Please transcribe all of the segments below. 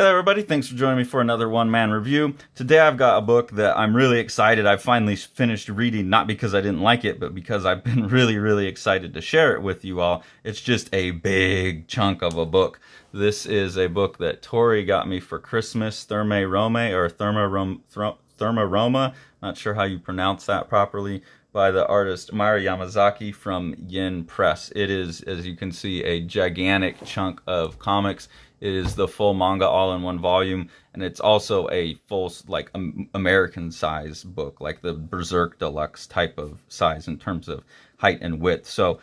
Hey everybody, thanks for joining me for another one-man review. Today I've got a book that I'm really excited. I finally finished reading, not because I didn't like it, but because I've been really, really excited to share it with you all. It's just a big chunk of a book. This is a book that Tori got me for Christmas, Therme Rome, or Therma, Rom, Therma Roma, not sure how you pronounce that properly, by the artist Myra Yamazaki from Yin Press. It is, as you can see, a gigantic chunk of comics. It is the full manga all in one volume, and it's also a full like um, American size book, like the Berserk Deluxe type of size in terms of height and width. So,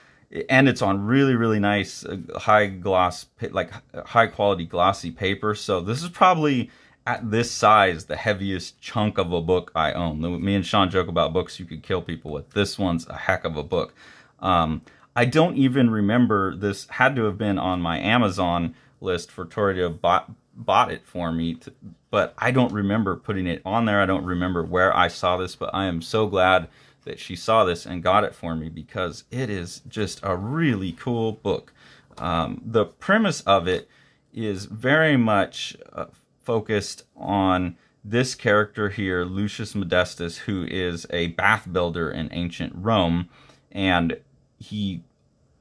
and it's on really really nice uh, high gloss like high quality glossy paper. So this is probably at this size the heaviest chunk of a book I own. Me and Sean joke about books you could kill people with. This one's a heck of a book. Um, I don't even remember this had to have been on my Amazon list for Torrio bought bought it for me, to, but I don't remember putting it on there. I don't remember where I saw this, but I am so glad that she saw this and got it for me because it is just a really cool book. Um, the premise of it is very much uh, focused on this character here, Lucius Modestus, who is a bath builder in ancient Rome, and he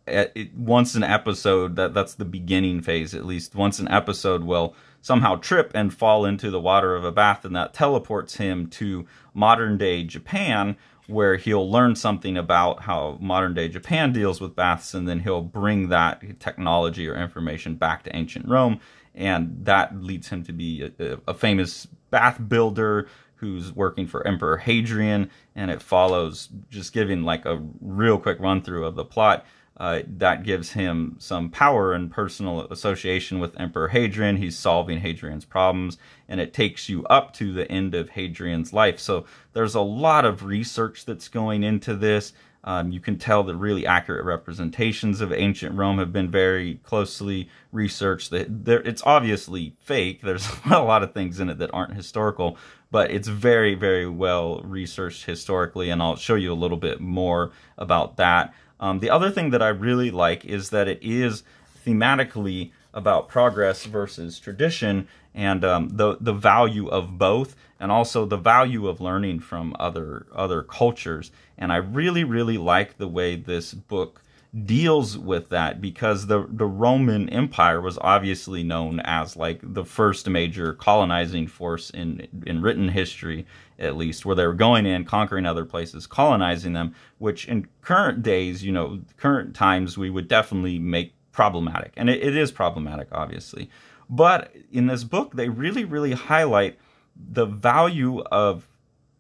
it, once an episode, that that's the beginning phase at least, once an episode will somehow trip and fall into the water of a bath, and that teleports him to modern day Japan, where he'll learn something about how modern day Japan deals with baths, and then he'll bring that technology or information back to ancient Rome, and that leads him to be a, a famous bath builder who's working for Emperor Hadrian, and it follows just giving like a real quick run through of the plot uh, that gives him some power and personal association with Emperor Hadrian. He's solving Hadrian's problems, and it takes you up to the end of Hadrian's life. So there's a lot of research that's going into this. Um, you can tell that really accurate representations of ancient Rome have been very closely researched. it's obviously fake. There's a lot of things in it that aren't historical, but it's very, very well researched historically, and I'll show you a little bit more about that. Um, the other thing that I really like is that it is thematically about progress versus tradition and um, the the value of both and also the value of learning from other other cultures and I really really like the way this book deals with that because the the Roman Empire was obviously known as like the first major colonizing force in in written history at least where they were going in conquering other places colonizing them which in current days you know current times we would definitely make problematic and it, it is problematic obviously but in this book they really really highlight the value of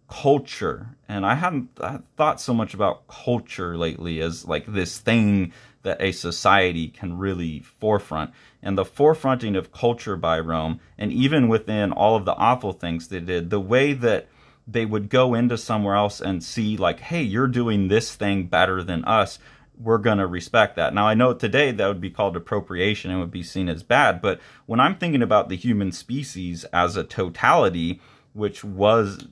culture and i hadn't thought so much about culture lately as like this thing that a society can really forefront and the forefronting of culture by rome and even within all of the awful things they did the way that they would go into somewhere else and see like hey you're doing this thing better than us we're going to respect that now i know today that would be called appropriation and would be seen as bad but when i'm thinking about the human species as a totality which was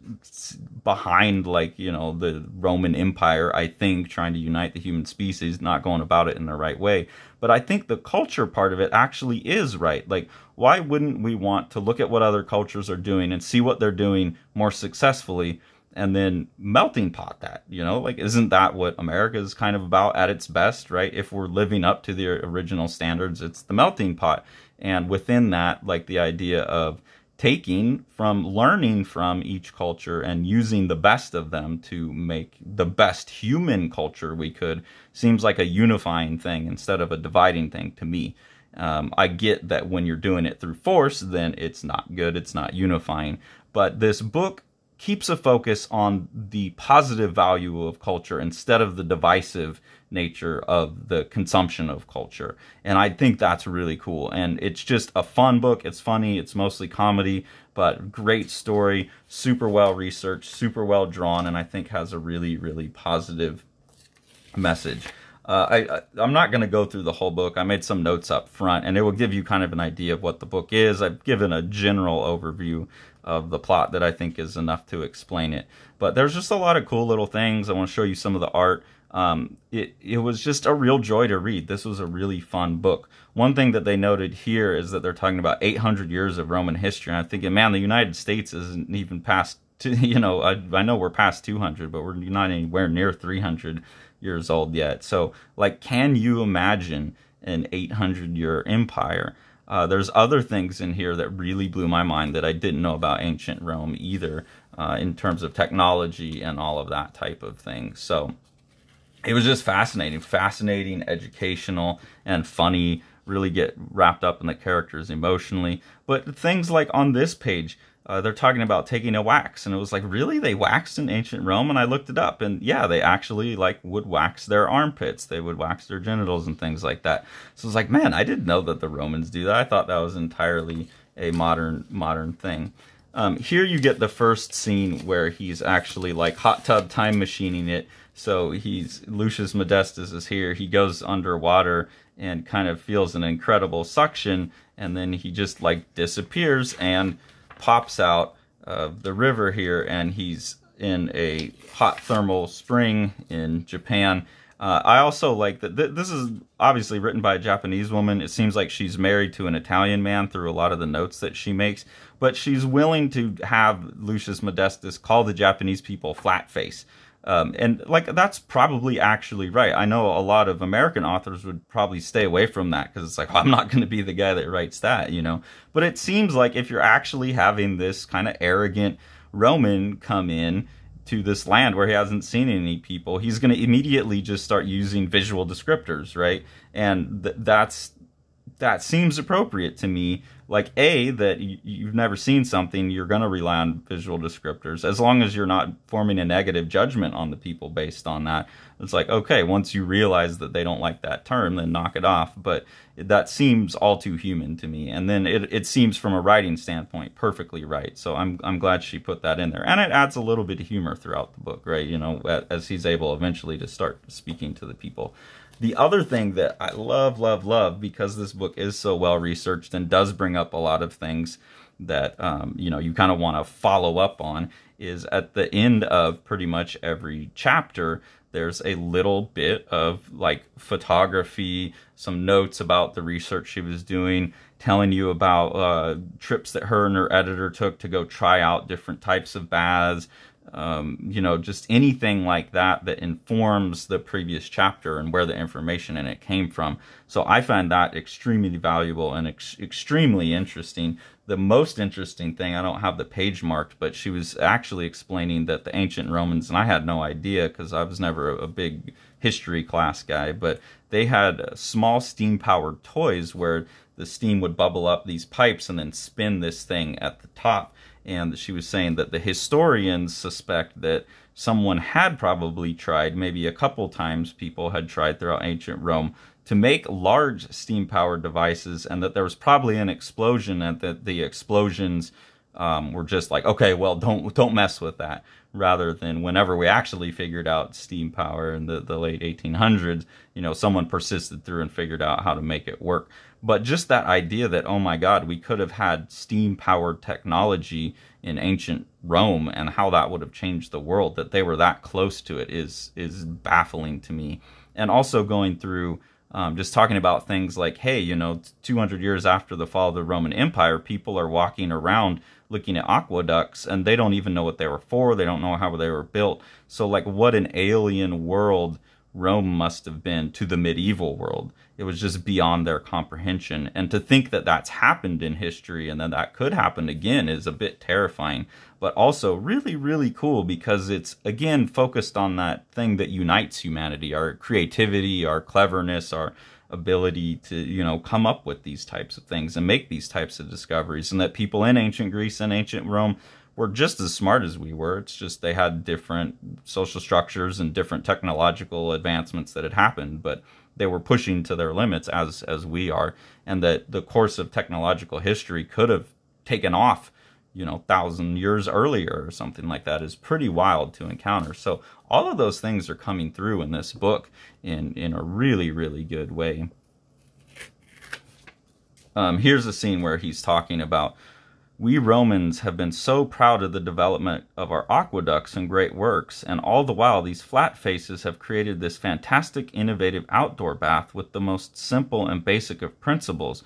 behind like you know the roman empire i think trying to unite the human species not going about it in the right way but i think the culture part of it actually is right like why wouldn't we want to look at what other cultures are doing and see what they're doing more successfully and then melting pot that you know like isn't that what america is kind of about at its best right if we're living up to the original standards it's the melting pot and within that like the idea of taking from learning from each culture and using the best of them to make the best human culture we could seems like a unifying thing instead of a dividing thing to me. Um, I get that when you're doing it through force, then it's not good, it's not unifying. But this book keeps a focus on the positive value of culture instead of the divisive nature of the consumption of culture. And I think that's really cool. And it's just a fun book. It's funny. It's mostly comedy, but great story, super well researched, super well drawn, and I think has a really, really positive message. Uh, I, am not going to go through the whole book. I made some notes up front, and it will give you kind of an idea of what the book is. I've given a general overview of the plot that I think is enough to explain it. But there's just a lot of cool little things. I want to show you some of the art. Um, it, it was just a real joy to read. This was a really fun book. One thing that they noted here is that they're talking about 800 years of Roman history. And I'm thinking, man, the United States isn't even past, to, you know, I, I know we're past 200, but we're not anywhere near 300 years old yet. So, like, can you imagine an 800 year empire? Uh, there's other things in here that really blew my mind that I didn't know about ancient Rome either, uh, in terms of technology and all of that type of thing. So it was just fascinating, fascinating, educational, and funny. Really get wrapped up in the characters emotionally. But things like on this page, uh, they're talking about taking a wax. And it was like, really? They waxed in ancient Rome? And I looked it up. And yeah, they actually like would wax their armpits. They would wax their genitals and things like that. So it's like, man, I didn't know that the Romans do that. I thought that was entirely a modern modern thing. Um, here you get the first scene where he's actually like hot tub time machining it. So he's Lucius Modestus is here. He goes underwater and kind of feels an incredible suction, and then he just like disappears and pops out of the river here and he's in a hot thermal spring in Japan. Uh, I also like that th this is obviously written by a Japanese woman. It seems like she's married to an Italian man through a lot of the notes that she makes, but she's willing to have Lucius Modestus call the Japanese people flat face. Um, and like that's probably actually right. I know a lot of American authors would probably stay away from that because it's like well, I'm not going to be the guy that writes that, you know. But it seems like if you're actually having this kind of arrogant Roman come in to this land where he hasn't seen any people, he's going to immediately just start using visual descriptors, right? And th that's that seems appropriate to me like a that you've never seen something you're going to rely on visual descriptors as long as you're not forming a negative judgment on the people based on that it's like okay once you realize that they don't like that term then knock it off but that seems all too human to me and then it, it seems from a writing standpoint perfectly right so I'm, I'm glad she put that in there and it adds a little bit of humor throughout the book right you know as he's able eventually to start speaking to the people the other thing that I love, love, love, because this book is so well researched and does bring bring up a lot of things that um, you know you kind of want to follow up on is at the end of pretty much every chapter there's a little bit of like photography some notes about the research she was doing telling you about uh, trips that her and her editor took to go try out different types of baths um, you know, just anything like that that informs the previous chapter and where the information in it came from. So I find that extremely valuable and ex extremely interesting. The most interesting thing, I don't have the page marked, but she was actually explaining that the ancient Romans, and I had no idea because I was never a big history class guy, but they had small steam powered toys where the steam would bubble up these pipes and then spin this thing at the top and she was saying that the historians suspect that someone had probably tried, maybe a couple times people had tried throughout ancient Rome, to make large steam-powered devices and that there was probably an explosion and that the explosions um, were just like, okay, well, don't don't mess with that. Rather than whenever we actually figured out steam power in the, the late 1800s, you know, someone persisted through and figured out how to make it work. But just that idea that, oh my God, we could have had steam powered technology in ancient Rome and how that would have changed the world, that they were that close to it is, is baffling to me. And also going through um, just talking about things like, hey, you know, 200 years after the fall of the Roman Empire, people are walking around looking at aqueducts and they don't even know what they were for. They don't know how they were built. So, like, what an alien world Rome must have been to the medieval world. It was just beyond their comprehension. And to think that that's happened in history and that that could happen again is a bit terrifying, but also really, really cool because it's, again, focused on that thing that unites humanity, our creativity, our cleverness, our ability to, you know, come up with these types of things and make these types of discoveries and that people in ancient Greece and ancient Rome were just as smart as we were. It's just they had different social structures and different technological advancements that had happened, but they were pushing to their limits as as we are, and that the course of technological history could have taken off, you know, thousand years earlier or something like that is pretty wild to encounter. So all of those things are coming through in this book in in a really really good way. Um, here's a scene where he's talking about we Romans have been so proud of the development of our aqueducts and great works, and all the while these flat faces have created this fantastic innovative outdoor bath with the most simple and basic of principles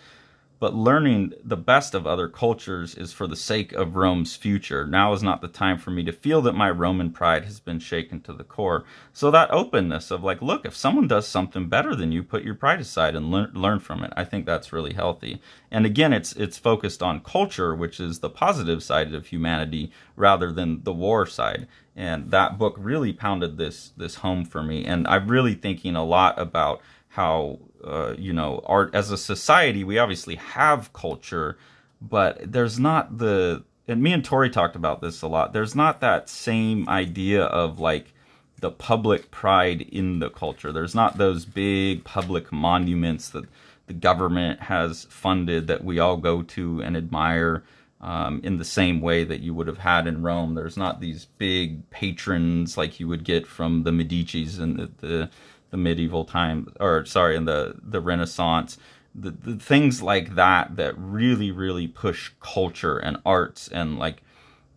but learning the best of other cultures is for the sake of Rome's future. Now is not the time for me to feel that my Roman pride has been shaken to the core. So that openness of like, look, if someone does something better than you, put your pride aside and learn, learn from it. I think that's really healthy. And again, it's it's focused on culture, which is the positive side of humanity rather than the war side. And that book really pounded this this home for me. And I'm really thinking a lot about how uh, you know, art as a society, we obviously have culture, but there's not the, and me and Tori talked about this a lot, there's not that same idea of like the public pride in the culture. There's not those big public monuments that the government has funded that we all go to and admire um, in the same way that you would have had in Rome. There's not these big patrons like you would get from the Medici's and the, the the medieval time, or sorry, in the, the Renaissance, the, the things like that that really, really push culture and arts and like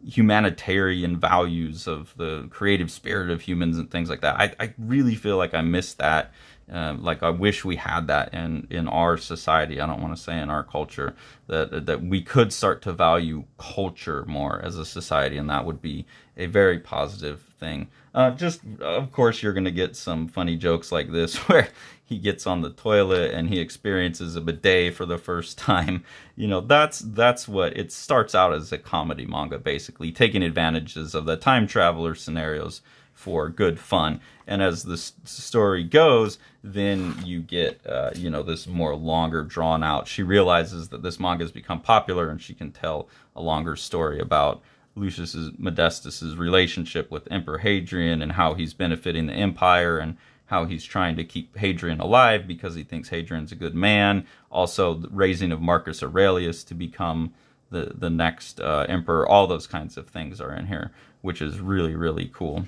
humanitarian values of the creative spirit of humans and things like that. I, I really feel like I miss that. Uh, like I wish we had that in in our society. I don't want to say in our culture that that we could start to value culture more as a society, and that would be a very positive thing. Uh, just, of course, you're going to get some funny jokes like this where he gets on the toilet and he experiences a bidet for the first time. You know, that's that's what it starts out as a comedy manga, basically taking advantages of the time traveler scenarios for good fun. And as the story goes, then you get, uh, you know, this more longer drawn out. She realizes that this manga has become popular and she can tell a longer story about Lucius Modestus's relationship with Emperor Hadrian and how he's benefiting the empire and how he's trying to keep Hadrian alive because he thinks Hadrian's a good man. Also, the raising of Marcus Aurelius to become the, the next uh, emperor. All those kinds of things are in here, which is really, really cool.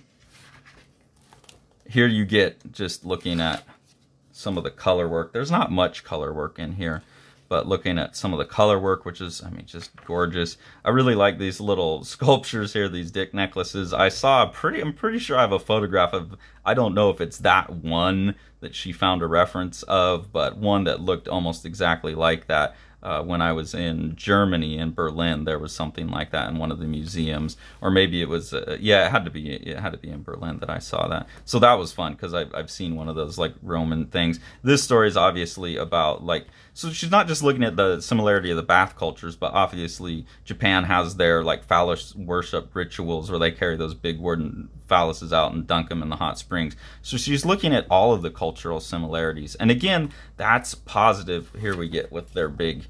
Here you get just looking at some of the color work. There's not much color work in here, but looking at some of the color work, which is, I mean, just gorgeous. I really like these little sculptures here, these dick necklaces. I saw pretty, I'm pretty sure I have a photograph of, I don't know if it's that one that she found a reference of, but one that looked almost exactly like that. Uh, when I was in Germany, in Berlin, there was something like that in one of the museums, or maybe it was, uh, yeah, it had to be, it had to be in Berlin that I saw that. So that was fun because I've, I've seen one of those like Roman things. This story is obviously about like, so she's not just looking at the similarity of the bath cultures, but obviously Japan has their like phallus worship rituals where they carry those big wooden phalluses out and dunk them in the hot springs. So she's looking at all of the cultural similarities. And again, that's positive. Here we get with their big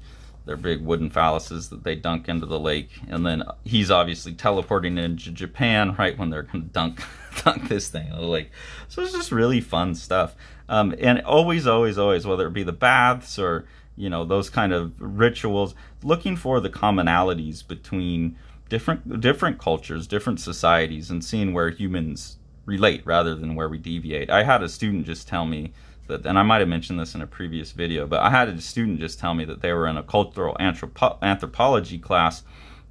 their big wooden phalluses that they dunk into the lake. And then he's obviously teleporting into Japan right when they're going to dunk, dunk this thing in the lake. So it's just really fun stuff. Um, and always, always, always, whether it be the baths or, you know, those kind of rituals, looking for the commonalities between different different cultures, different societies, and seeing where humans relate rather than where we deviate. I had a student just tell me that, and I might have mentioned this in a previous video, but I had a student just tell me that they were in a cultural anthropo anthropology class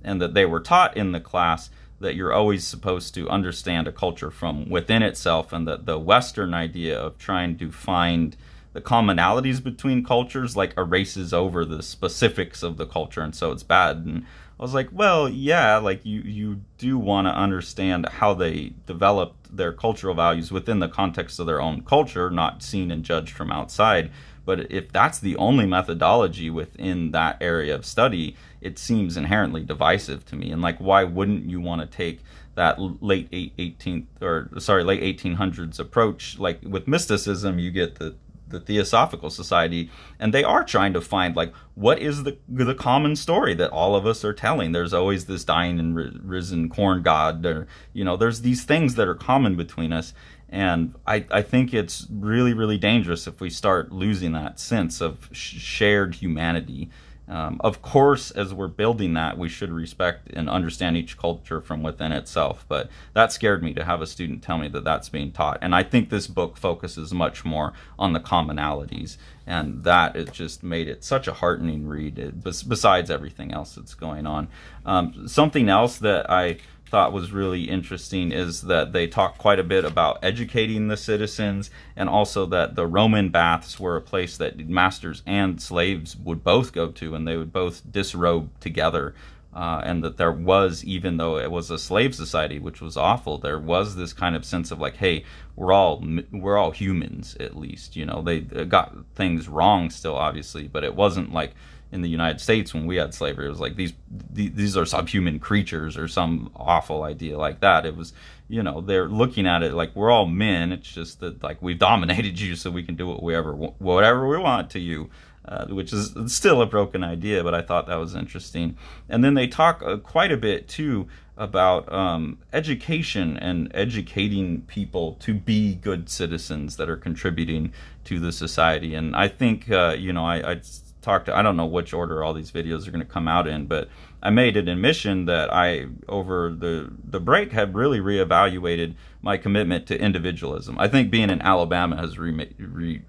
and that they were taught in the class that you're always supposed to understand a culture from within itself and that the Western idea of trying to find the commonalities between cultures like erases over the specifics of the culture and so it's bad and I was like, well, yeah, like you you do want to understand how they developed their cultural values within the context of their own culture, not seen and judged from outside. But if that's the only methodology within that area of study, it seems inherently divisive to me. And like, why wouldn't you want to take that late 18th or sorry, late 1800s approach? Like with mysticism, you get the the Theosophical Society, and they are trying to find like what is the the common story that all of us are telling. There's always this dying and risen corn god, or you know, there's these things that are common between us, and I I think it's really really dangerous if we start losing that sense of sh shared humanity. Um, of course, as we're building that, we should respect and understand each culture from within itself. But that scared me to have a student tell me that that's being taught. And I think this book focuses much more on the commonalities. And that it just made it such a heartening read, it, besides everything else that's going on. Um, something else that I thought was really interesting is that they talk quite a bit about educating the citizens and also that the Roman baths were a place that masters and slaves would both go to and they would both disrobe together. Uh, and that there was, even though it was a slave society, which was awful, there was this kind of sense of like, hey, we're all we're all humans at least. You know, they uh, got things wrong still, obviously, but it wasn't like in the United States when we had slavery. It was like these these are subhuman creatures or some awful idea like that. It was you know they're looking at it like we're all men. It's just that like we've dominated you, so we can do whatever whatever we want to you. Uh, which is still a broken idea, but I thought that was interesting. And then they talk uh, quite a bit too about um, education and educating people to be good citizens that are contributing to the society. And I think, uh, you know, I, I Talk to, I don't know which order all these videos are going to come out in, but I made an admission that I, over the, the break, had really reevaluated my commitment to individualism. I think being in Alabama has re, re,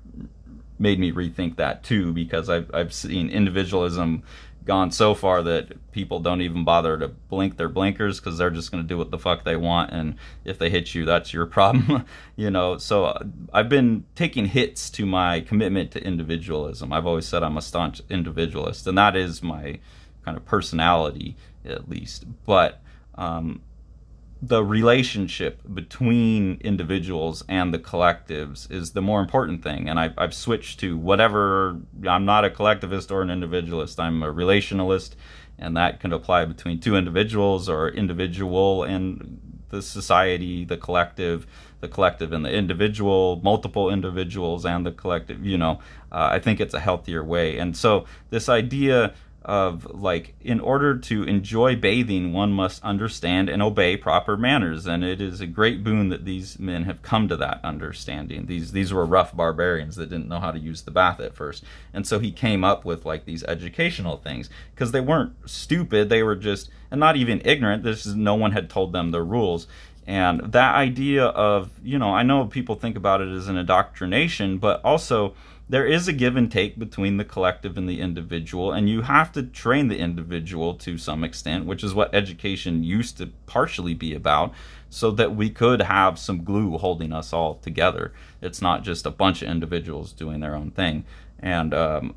made me rethink that too, because I've, I've seen individualism gone so far that people don't even bother to blink their blinkers because they're just going to do what the fuck they want and if they hit you that's your problem you know so uh, i've been taking hits to my commitment to individualism i've always said i'm a staunch individualist and that is my kind of personality at least but um, the relationship between individuals and the collectives is the more important thing. And I've, I've switched to whatever, I'm not a collectivist or an individualist, I'm a relationalist, and that can apply between two individuals or individual and the society, the collective, the collective and the individual, multiple individuals and the collective, you know, uh, I think it's a healthier way. And so this idea of like in order to enjoy bathing one must understand and obey proper manners and it is a great boon that these men have come to that understanding these these were rough barbarians that didn't know how to use the bath at first and so he came up with like these educational things because they weren't stupid they were just and not even ignorant this is no one had told them the rules and that idea of you know i know people think about it as an indoctrination but also there is a give and take between the collective and the individual, and you have to train the individual to some extent, which is what education used to partially be about, so that we could have some glue holding us all together. It's not just a bunch of individuals doing their own thing. And um,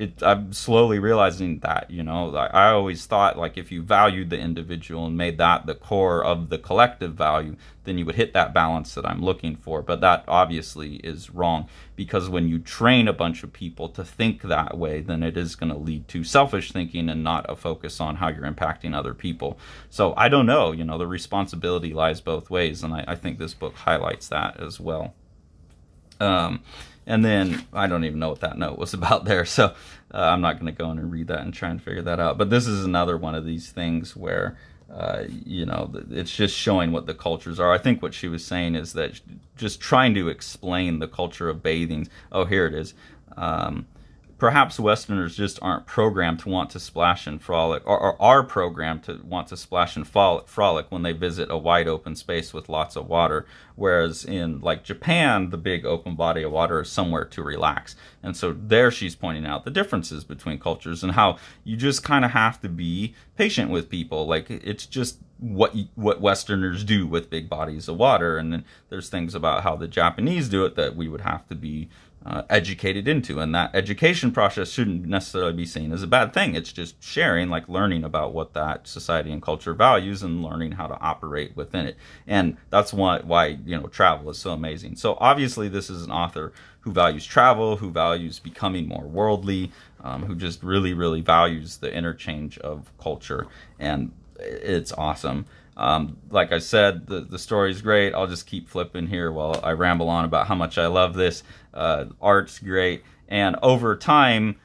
it, I'm slowly realizing that, you know, I always thought like if you valued the individual and made that the core of the collective value, then you would hit that balance that I'm looking for. But that obviously is wrong because when you train a bunch of people to think that way, then it is going to lead to selfish thinking and not a focus on how you're impacting other people. So I don't know, you know, the responsibility lies both ways. And I, I think this book highlights that as well. Um, and then I don't even know what that note was about there. So uh, I'm not going to go in and read that and try and figure that out. But this is another one of these things where, uh, you know, it's just showing what the cultures are. I think what she was saying is that just trying to explain the culture of bathing. Oh, here it is. Um, perhaps Westerners just aren't programmed to want to splash and frolic, or, or are programmed to want to splash and frolic, when they visit a wide open space with lots of water. Whereas in like Japan, the big open body of water is somewhere to relax. And so there she's pointing out the differences between cultures and how you just kind of have to be patient with people. Like it's just what you, what Westerners do with big bodies of water. And then there's things about how the Japanese do it that we would have to be uh, educated into. And that education process shouldn't necessarily be seen as a bad thing. It's just sharing, like learning about what that society and culture values and learning how to operate within it. And that's why, why you know, travel is so amazing. So obviously this is an author who values travel, who values becoming more worldly, um, who just really, really values the interchange of culture. And it's awesome. Um, like I said, the, the story is great. I'll just keep flipping here while I ramble on about how much I love this. Uh, art's great. And over time,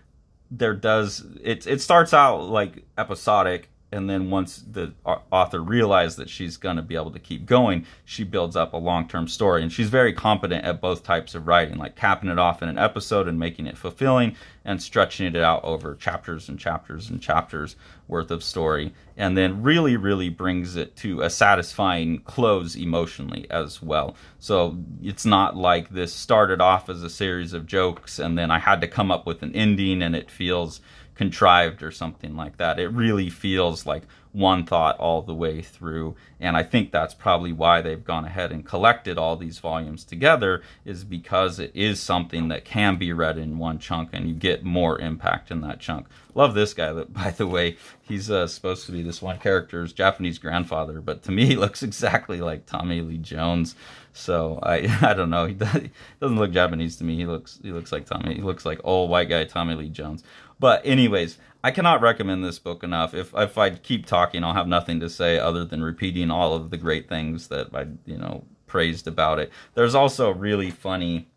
there does, it, it starts out like episodic and then once the uh, author realizes that she's going to be able to keep going, she builds up a long-term story. And she's very competent at both types of writing, like capping it off in an episode and making it fulfilling and stretching it out over chapters and chapters and chapters worth of story. And then really, really brings it to a satisfying close emotionally as well. So it's not like this started off as a series of jokes and then I had to come up with an ending and it feels contrived or something like that. It really feels like one thought all the way through. And I think that's probably why they've gone ahead and collected all these volumes together is because it is something that can be read in one chunk and you get more impact in that chunk. Love this guy, that, by the way. He's uh, supposed to be this one character's Japanese grandfather, but to me he looks exactly like Tommy Lee Jones. So I I don't know. He doesn't look Japanese to me. He looks he looks like Tommy. He looks like old white guy Tommy Lee Jones. But anyways, I cannot recommend this book enough. If if I keep talking, I'll have nothing to say other than repeating all of the great things that I you know praised about it. There's also really funny.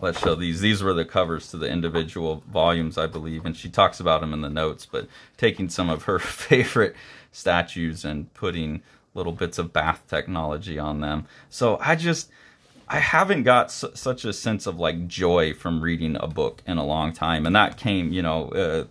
Let's show these. These were the covers to the individual volumes, I believe, and she talks about them in the notes. But taking some of her favorite statues and putting little bits of bath technology on them. So I just. I haven't got su such a sense of like joy from reading a book in a long time, and that came, you know, uh,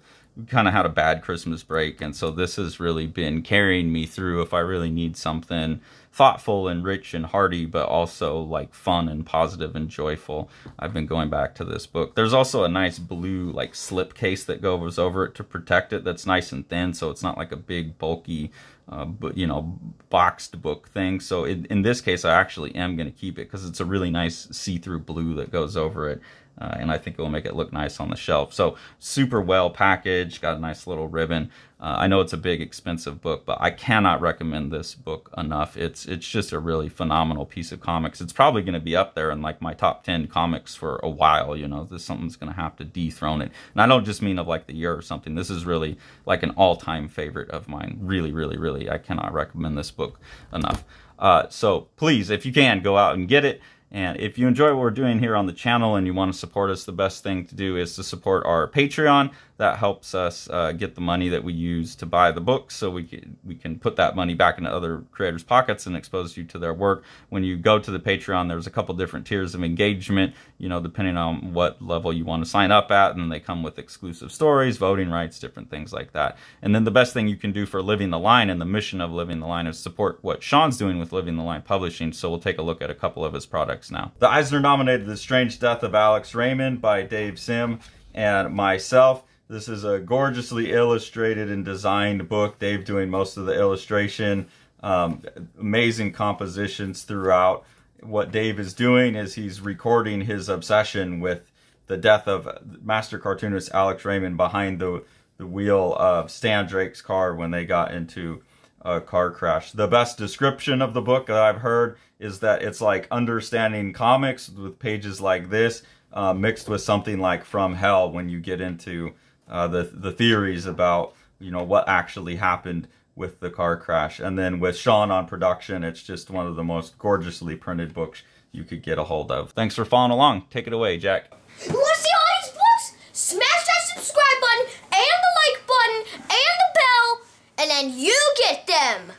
kind of had a bad Christmas break. And so this has really been carrying me through if I really need something thoughtful and rich and hearty, but also like fun and positive and joyful. I've been going back to this book. There's also a nice blue like slip case that goes over it to protect it that's nice and thin. So it's not like a big bulky, uh, but you know, boxed book thing. So in this case, I actually am going to keep it because it's a really nice see-through blue that goes over it uh, and I think it will make it look nice on the shelf. So super well packaged, got a nice little ribbon. Uh, I know it's a big expensive book, but I cannot recommend this book enough. It's it's just a really phenomenal piece of comics. It's probably going to be up there in like my top 10 comics for a while, you know. This something's going to have to dethrone it. And I don't just mean of like the year or something. This is really like an all-time favorite of mine. Really, really, really. I cannot recommend this book enough. Uh, so please, if you can, go out and get it. And if you enjoy what we're doing here on the channel and you want to support us, the best thing to do is to support our Patreon. That helps us uh, get the money that we use to buy the books so we can, we can put that money back into other creators' pockets and expose you to their work. When you go to the Patreon, there's a couple different tiers of engagement, you know, depending on what level you want to sign up at. And they come with exclusive stories, voting rights, different things like that. And then the best thing you can do for Living the Line and the mission of Living the Line is support what Sean's doing with Living the Line Publishing. So we'll take a look at a couple of his products now. The Eisner nominated The Strange Death of Alex Raymond by Dave Sim and myself. This is a gorgeously illustrated and designed book. Dave doing most of the illustration. Um, amazing compositions throughout. What Dave is doing is he's recording his obsession with the death of master cartoonist Alex Raymond behind the, the wheel of Stan Drake's car when they got into a car crash. The best description of the book that I've heard is that it's like understanding comics with pages like this uh, mixed with something like From Hell when you get into uh, the the theories about you know what actually happened with the car crash. And then with Sean on production, it's just one of the most gorgeously printed books you could get a hold of. Thanks for following along. Take it away, Jack. You want to see all these books? Smash that subscribe button and the like button and the bell, and then you get them.